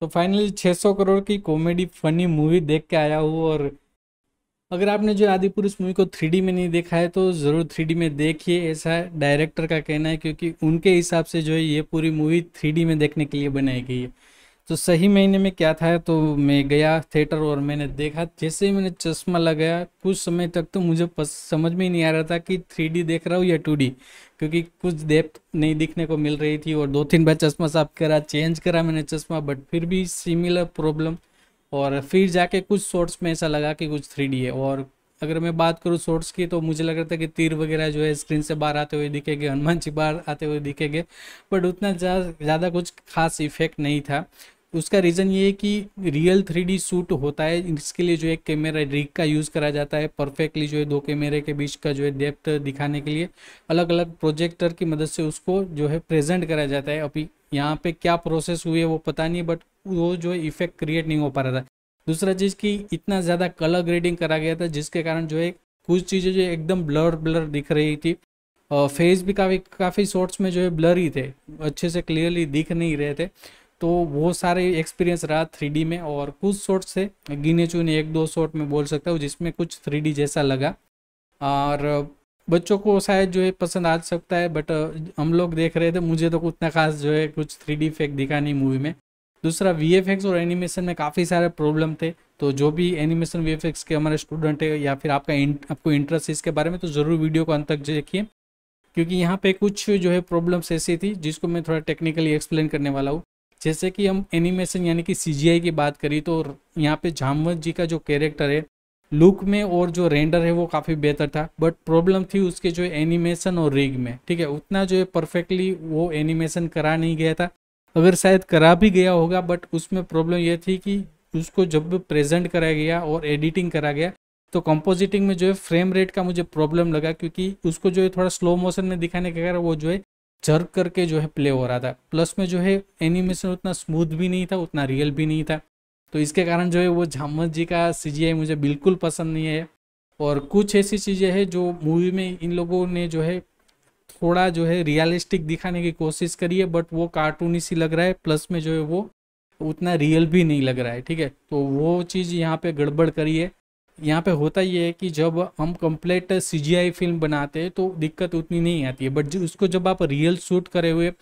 तो फाइनली 600 करोड़ की comedy funny movie देख के आया हूँ और अगर आपने जो आदि पुरुष मूवी को थ्री में नहीं देखा है तो ज़रूर थ्री में देखिए ऐसा डायरेक्टर का कहना है क्योंकि उनके हिसाब से जो है ये पूरी मूवी थ्री में देखने के लिए बनाई गई है तो सही महीने में क्या था तो मैं गया थिएटर और मैंने देखा जैसे ही मैंने चश्मा लगाया कुछ समय तक तो मुझे समझ में ही नहीं आ रहा था कि थ्री देख रहा हूँ या टू क्योंकि कुछ डेप्थ नहीं दिखने को मिल रही थी और दो तीन बार चश्मा साफ करा चेंज करा मैंने चश्मा बट फिर भी सिमिलर प्रॉब्लम और फिर जाके कुछ शॉर्ट्स में ऐसा लगा कि कुछ थ्री है और अगर मैं बात करूँ शॉर्ट्स की तो मुझे लग रहा था कि तीर वगैरह जो है स्क्रीन से बाहर आते हुए दिखेंगे हनुमान जी बाहर आते हुए दिखेंगे बट उतना ज़्यादा कुछ खास इफेक्ट नहीं था उसका रीज़न ये है कि रियल थ्री शूट होता है इसके लिए जो है कैमरा रिग का यूज़ करा जाता है परफेक्टली जो है दो कैमरे के बीच का जो है डेप्थ दिखाने के लिए अलग अलग प्रोजेक्टर की मदद से उसको जो है प्रेजेंट करा जाता है अभी यहाँ पे क्या प्रोसेस हुई है वो पता नहीं बट वो जो है इफेक्ट क्रिएट नहीं हो पा रहा था दूसरा चीज़ कि इतना ज़्यादा कलर ग्रेडिंग करा गया था जिसके कारण जो है कुछ चीज़ें जो एकदम ब्लर ब्लर दिख रही थी फेस भी काफ़ी काफ़ी शॉर्ट्स में जो है ब्लर ही थे अच्छे से क्लियरली दिख नहीं रहे थे तो वो सारे एक्सपीरियंस रहा थ्री में और कुछ शॉट से गिने चुने एक दो शॉट में बोल सकता हूँ जिसमें कुछ थ्री जैसा लगा और बच्चों को शायद जो है पसंद आ सकता है बट हम लोग देख रहे थे मुझे तो उतना खास जो है कुछ थ्री डी इफेक्ट दिखा नहीं मूवी में दूसरा वी और एनिमेशन में काफ़ी सारे प्रॉब्लम थे तो जो भी एनिमेशन वी के हमारे स्टूडेंट है या फिर आपका इंट, आपको इंटरेस्ट है इसके बारे में तो ज़रूर वीडियो को अंत तक देखिए क्योंकि यहाँ पर कुछ जो है प्रॉब्लम्स ऐसी थी जिसको मैं थोड़ा टेक्निकली एक्सप्लेन करने वाला हूँ जैसे कि हम एनिमेशन यानी कि सी की बात करी तो यहाँ पे जामवत जी का जो कैरेक्टर है लुक में और जो रेंडर है वो काफ़ी बेहतर था बट प्रॉब्लम थी उसके जो एनिमेशन और रिग में ठीक है उतना जो है परफेक्टली वो एनिमेशन करा नहीं गया था अगर शायद करा भी गया होगा बट उसमें प्रॉब्लम ये थी कि उसको जब प्रेजेंट कराया गया और एडिटिंग करा गया तो कंपोजिटिंग में जो है फ्रेम रेट का मुझे प्रॉब्लम लगा क्योंकि उसको जो है थोड़ा स्लो मोशन में दिखाने के कारण वो जो है जर्क करके जो है प्ले हो रहा था प्लस में जो है एनिमेशन उतना स्मूथ भी नहीं था उतना रियल भी नहीं था तो इसके कारण जो है वो झामत जी का सी मुझे बिल्कुल पसंद नहीं है और कुछ ऐसी चीज़ें हैं जो मूवी में इन लोगों ने जो है थोड़ा जो है रियलिस्टिक दिखाने की कोशिश करी है बट वो कार्टूनी सी लग रहा है प्लस में जो है वो उतना रियल भी नहीं लग रहा है ठीक है तो वो चीज़ यहाँ पे गड़बड़ करी है यहाँ पे होता ये है कि जब हम कंप्लीट सीजीआई फिल्म बनाते हैं तो दिक्कत उतनी नहीं आती है बट जो उसको जब आप रियल शूट करे हुए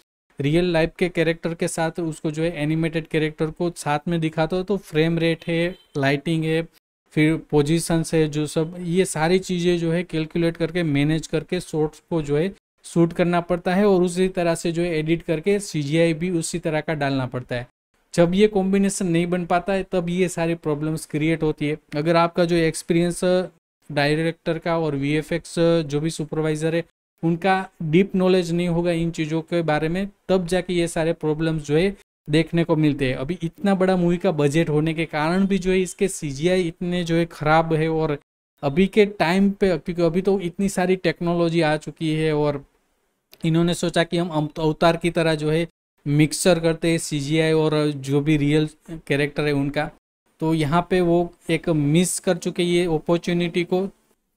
रियल लाइफ के कैरेक्टर के साथ उसको जो है एनिमेटेड कैरेक्टर को साथ में दिखाते हो तो फ्रेम रेट है लाइटिंग है फिर पोजिशंस है जो सब ये सारी चीज़ें जो है कैलकुलेट करके मैनेज करके शॉर्ट्स को जो है शूट करना पड़ता है और उसी तरह से जो है एडिट करके सी भी उसी तरह का डालना पड़ता है जब ये कॉम्बिनेशन नहीं बन पाता है तब ये सारी प्रॉब्लम्स क्रिएट होती है अगर आपका जो एक्सपीरियंस डायरेक्टर का और वी जो भी सुपरवाइज़र है उनका डीप नॉलेज नहीं होगा इन चीज़ों के बारे में तब जाके ये सारे प्रॉब्लम्स जो है देखने को मिलते हैं अभी इतना बड़ा मूवी का बजट होने के कारण भी जो है इसके सी इतने जो है ख़राब है और अभी के टाइम पे क्योंकि अभी तो इतनी सारी टेक्नोलॉजी आ चुकी है और इन्होंने सोचा कि हम अवतार की तरह जो है मिक्सर करते हैं सीजीआई और जो भी रियल कैरेक्टर है उनका तो यहाँ पे वो एक मिस कर चुके ये अपॉर्चुनिटी को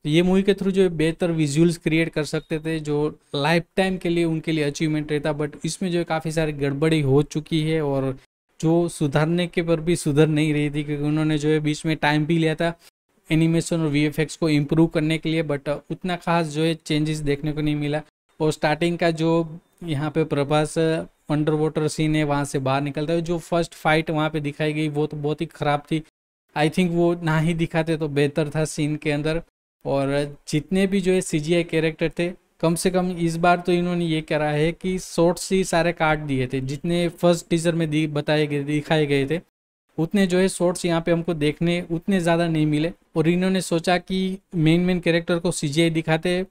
ये मूवी के थ्रू जो बेहतर विजुअल्स क्रिएट कर सकते थे जो लाइफ टाइम के लिए उनके लिए अचीवमेंट रहता बट इसमें जो काफ़ी सारी गड़बड़ी हो चुकी है और जो सुधारने के पर भी सुधर नहीं रही थी क्योंकि उन्होंने जो है बीच में टाइम भी लिया था एनिमेशन और वी को इम्प्रूव करने के लिए बट उतना खास जो है चेंजेस देखने को नहीं मिला और स्टार्टिंग का जो यहाँ पे प्रभास अंडर वाटर सीन है वहाँ से बाहर निकलता है जो फर्स्ट फाइट वहाँ पे दिखाई गई वो तो बहुत ही ख़राब थी आई थिंक वो ना ही दिखाते तो बेहतर था सीन के अंदर और जितने भी जो है सी जी कैरेक्टर थे कम से कम इस बार तो इन्होंने ये करा है कि शॉर्ट्स ही सारे काट दिए थे जितने फर्स्ट टीजर में दी बताए गए दिखाए गए थे उतने जो है शॉर्ट्स यहाँ पे हमको देखने उतने ज़्यादा नहीं मिले और इन्होंने सोचा कि मेन मेन कैरेक्टर को सी दिखाते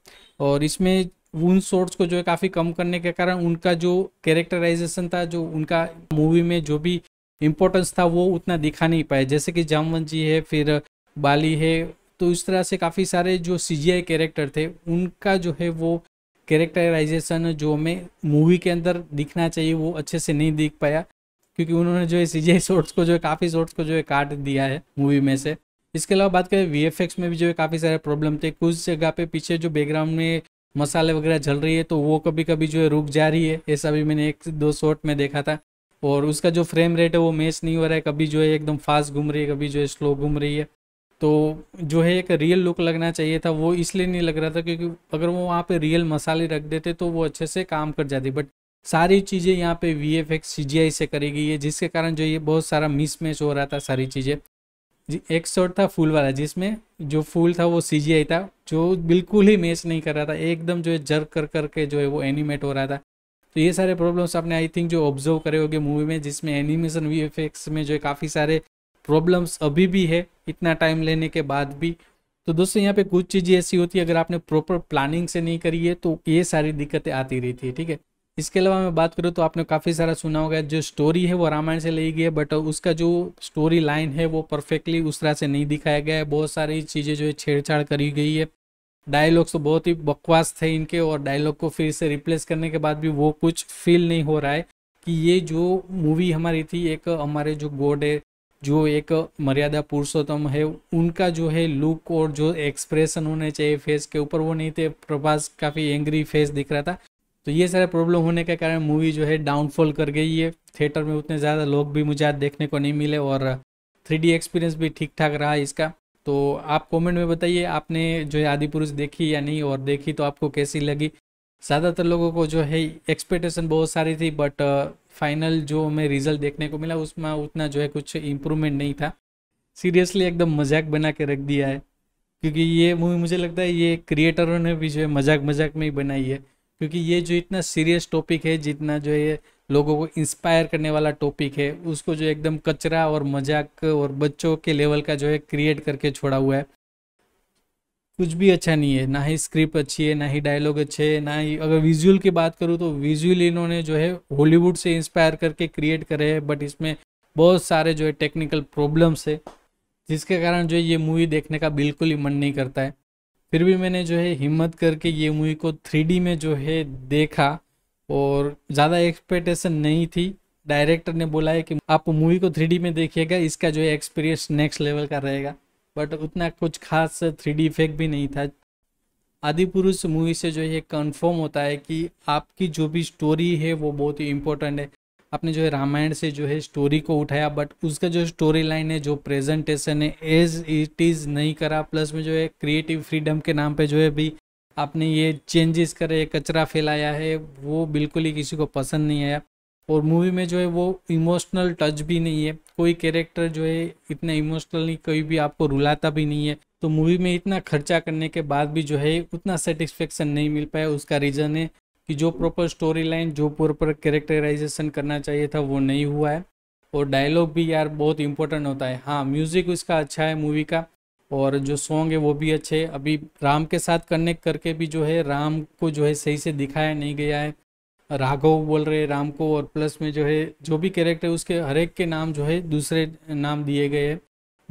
और इसमें उन शॉर्ट्स को जो है काफ़ी कम करने के कारण उनका जो कैरेक्टराइजेशन था जो उनका मूवी में जो भी इम्पोर्टेंस था वो उतना दिखा नहीं पाया जैसे कि जामवंत जी है फिर बाली है तो इस तरह से काफ़ी सारे जो सी जी आई कैरेक्टर थे उनका जो है वो कैरेक्टराइजेशन जो हमें मूवी के अंदर दिखना चाहिए वो अच्छे से नहीं दिख पाया क्योंकि उन्होंने जो है सी जी आई शॉर्ट्स को जो है काफ़ी शॉर्ट्स को जो है काट दिया है मूवी में से इसके अलावा बात करें वी में भी जो है काफ़ी सारे प्रॉब्लम थे कुछ जगह पे पीछे जो बैकग्राउंड में मसाले वगैरह जल रही है तो वो कभी कभी जो है रुक जा रही है ऐसा भी मैंने एक दो शॉट में देखा था और उसका जो फ्रेम रेट है वो मैच नहीं हो रहा है कभी जो है एकदम फास्ट घूम रही है कभी जो है स्लो घूम रही है तो जो है एक रियल लुक लगना चाहिए था वो इसलिए नहीं लग रहा था क्योंकि अगर वो वहाँ पे रियल मसाले रख देते तो वो अच्छे से काम कर जाती बट सारी चीज़ें यहाँ पे V F X C G I से करी गई है जिसके कारण जो ये बहुत सारा मिसमैच हो रहा था सारी चीज़ें एक शॉट था फूल वाला जिसमें जो फूल था वो सी था जो बिल्कुल ही मैच नहीं कर रहा था एकदम जो है जर्क कर करके जो है वो एनिमेट हो रहा था तो ये सारे प्रॉब्लम्स आपने आई थिंक जो ऑब्जर्व करे होंगे मूवी में जिसमें एनिमेशन वी एफेक्ट्स में जो है काफ़ी सारे प्रॉब्लम्स अभी भी है इतना टाइम लेने के बाद भी तो दोस्तों यहाँ पे कुछ चीज़ें ऐसी होती है अगर आपने प्रॉपर प्लानिंग से नहीं करी है तो ये सारी दिक्कतें आती रही थी ठीक है इसके अलावा मैं बात करूँ तो आपने काफ़ी सारा सुना होगा जो स्टोरी है वो रामायण से ली गई है बट उसका जो स्टोरी लाइन है वो परफेक्टली उस तरह से नहीं दिखाया गया है बहुत सारी चीज़ें जो है छेड़छाड़ करी गई है डायलॉग्स तो बहुत ही बकवास थे इनके और डायलॉग को फिर से रिप्लेस करने के बाद भी वो कुछ फील नहीं हो रहा है कि ये जो मूवी हमारी थी एक हमारे जो गॉड है जो एक मर्यादा पुरुषोत्तम है उनका जो है लुक और जो एक्सप्रेशन होने चाहिए फेस के ऊपर वो नहीं थे प्रभास काफ़ी एंग्री फेस दिख रहा था तो ये सारा प्रॉब्लम होने के कारण मूवी जो है डाउनफॉल कर गई है थिएटर में उतने ज़्यादा लोग भी मुझे आज देखने को नहीं मिले और थ्री एक्सपीरियंस भी ठीक ठाक रहा इसका तो आप कमेंट में बताइए आपने जो है आदि पुरुष देखी या नहीं और देखी तो आपको कैसी लगी ज़्यादातर लोगों को जो है एक्सपेक्टेशन बहुत सारी थी बट फाइनल uh, जो हमें रिजल्ट देखने को मिला उसमें उतना जो है कुछ इम्प्रूवमेंट नहीं था सीरियसली एकदम मजाक बना के रख दिया है क्योंकि ये मूवी मुझे लगता है ये क्रिएटरों ने भी जो है मजाक मजाक में ही बनाई है क्योंकि ये जो इतना सीरियस टॉपिक है जितना जो है लोगों को इंस्पायर करने वाला टॉपिक है उसको जो एकदम कचरा और मजाक और बच्चों के लेवल का जो है क्रिएट करके छोड़ा हुआ है कुछ भी अच्छा नहीं है ना ही स्क्रिप्ट अच्छी है ना ही डायलॉग अच्छे है ना ही अगर विजुअल की बात करूँ तो विजुअल इन्होंने जो है हॉलीवुड से इंस्पायर करके क्रिएट करे है बट इसमें बहुत सारे जो है टेक्निकल प्रॉब्लम्स है जिसके कारण जो है ये मूवी देखने का बिल्कुल ही मन नहीं करता है फिर भी मैंने जो है हिम्मत करके ये मूवी को थ्री में जो है देखा और ज़्यादा एक्सपेक्टेशन नहीं थी डायरेक्टर ने बोला है कि आप मूवी को थ्री में देखिएगा इसका जो है एक्सपीरियंस नेक्स्ट लेवल का रहेगा बट उतना कुछ खास थ्री डी इफेक्ट भी नहीं था आदि पुरुष मूवी से जो है कंफर्म होता है कि आपकी जो भी स्टोरी है वो बहुत ही इम्पोर्टेंट है आपने जो है रामायण से जो है स्टोरी को उठाया बट उसका जो स्टोरी लाइन है जो प्रेजेंटेशन है एज इट इज़ नहीं करा प्लस में जो है क्रिएटिव फ्रीडम के नाम पे जो है भी आपने ये चेंजेस करे कचरा फैलाया है वो बिल्कुल ही किसी को पसंद नहीं आया और मूवी में जो है वो इमोशनल टच भी नहीं है कोई कैरेक्टर जो है इतना इमोशनल नहीं कोई भी आपको रुलाता भी नहीं है तो मूवी में इतना खर्चा करने के बाद भी जो है उतना सेटिस्फेक्शन नहीं मिल पाया उसका रीज़न है कि जो प्रॉपर स्टोरी लाइन जो प्रॉपर कैरेक्टराइजेशन करना चाहिए था वो नहीं हुआ है और डायलॉग भी यार बहुत इंपॉर्टेंट होता है हाँ म्यूज़िक उसका अच्छा है मूवी का और जो सॉन्ग है वो भी अच्छे अभी राम के साथ कनेक्ट करके भी जो है राम को जो है सही से दिखाया नहीं गया है राघव बोल रहे राम को और प्लस में जो है जो भी कैरेक्टर उसके हरेक के नाम जो है दूसरे नाम दिए गए हैं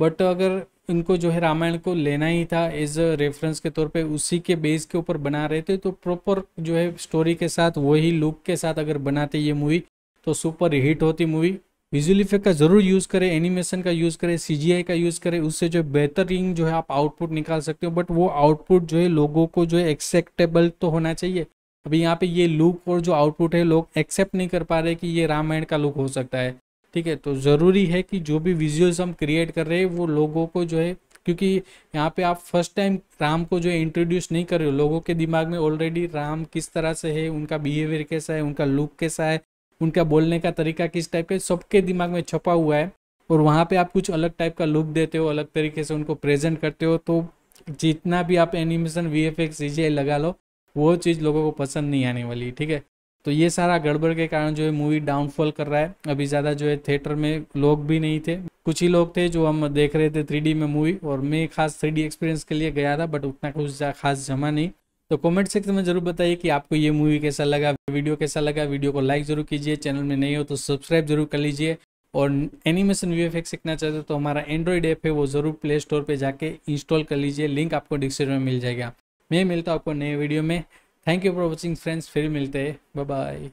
बट अगर इनको जो है रामायण को लेना ही था एज अ रेफरेंस के तौर पे उसी के बेस के ऊपर बना रहे थे तो प्रॉपर जो है स्टोरी के साथ वही लुक के साथ अगर बनाते ये मूवी तो सुपर हिट होती मूवी विजुअल इफेक्ट का ज़रूर यूज़ करें एनिमेशन का यूज़ करें सीजीआई का यूज़ करें उससे जो बेहतरीन जो है आप आउटपुट निकाल सकते हो बट वो आउटपुट जो है लोगों को जो है एक्सेप्टेबल तो होना चाहिए अभी यहाँ पे ये लुक और जो आउटपुट है लोग एक्सेप्ट नहीं कर पा रहे कि ये रामायण का लुक हो सकता है ठीक है तो ज़रूरी है कि जो भी विजुअल्स हम क्रिएट कर रहे हैं वो लोगों को जो है क्योंकि यहाँ पे आप फर्स्ट टाइम राम को जो है इंट्रोड्यूस नहीं कर रहे हो लोगों के दिमाग में ऑलरेडी राम किस तरह से है उनका बिहेवियर कैसा है उनका लुक कैसा है उनका बोलने का तरीका किस टाइप का सबके दिमाग में छपा हुआ है और वहाँ पे आप कुछ अलग टाइप का लुक देते हो अलग तरीके से उनको प्रेजेंट करते हो तो जितना भी आप एनिमेशन वी एफ लगा लो वो चीज़ लोगों को पसंद नहीं आने वाली ठीक है तो ये सारा गड़बड़ के कारण जो है मूवी डाउनफॉल कर रहा है अभी ज़्यादा जो है थिएटर में लोग भी नहीं थे कुछ ही लोग थे जो हम देख रहे थे थ्री में मूवी और मैं खास थ्री एक्सपीरियंस के लिए गया था बट उतना कुछ खास जमा नहीं तो कमेंट सेक्शन में जरूर बताइए कि आपको ये मूवी कैसा लगा वीडियो कैसा लगा वीडियो को लाइक जरूर कीजिए चैनल में नहीं हो तो सब्सक्राइब जरूर कर लीजिए और एनिमेशन व्यू एफ सीखना चाहते हो तो हमारा एंड्रॉइड ऐप है वो ज़रूर प्ले स्टोर पर जाके इंस्टॉल कर लीजिए लिंक आपको डिस्क्रिप्शन में मिल जाएगा मैं मिलता हूँ आपको नए वीडियो में thank you for watching friends फिर मिलते हैं बाय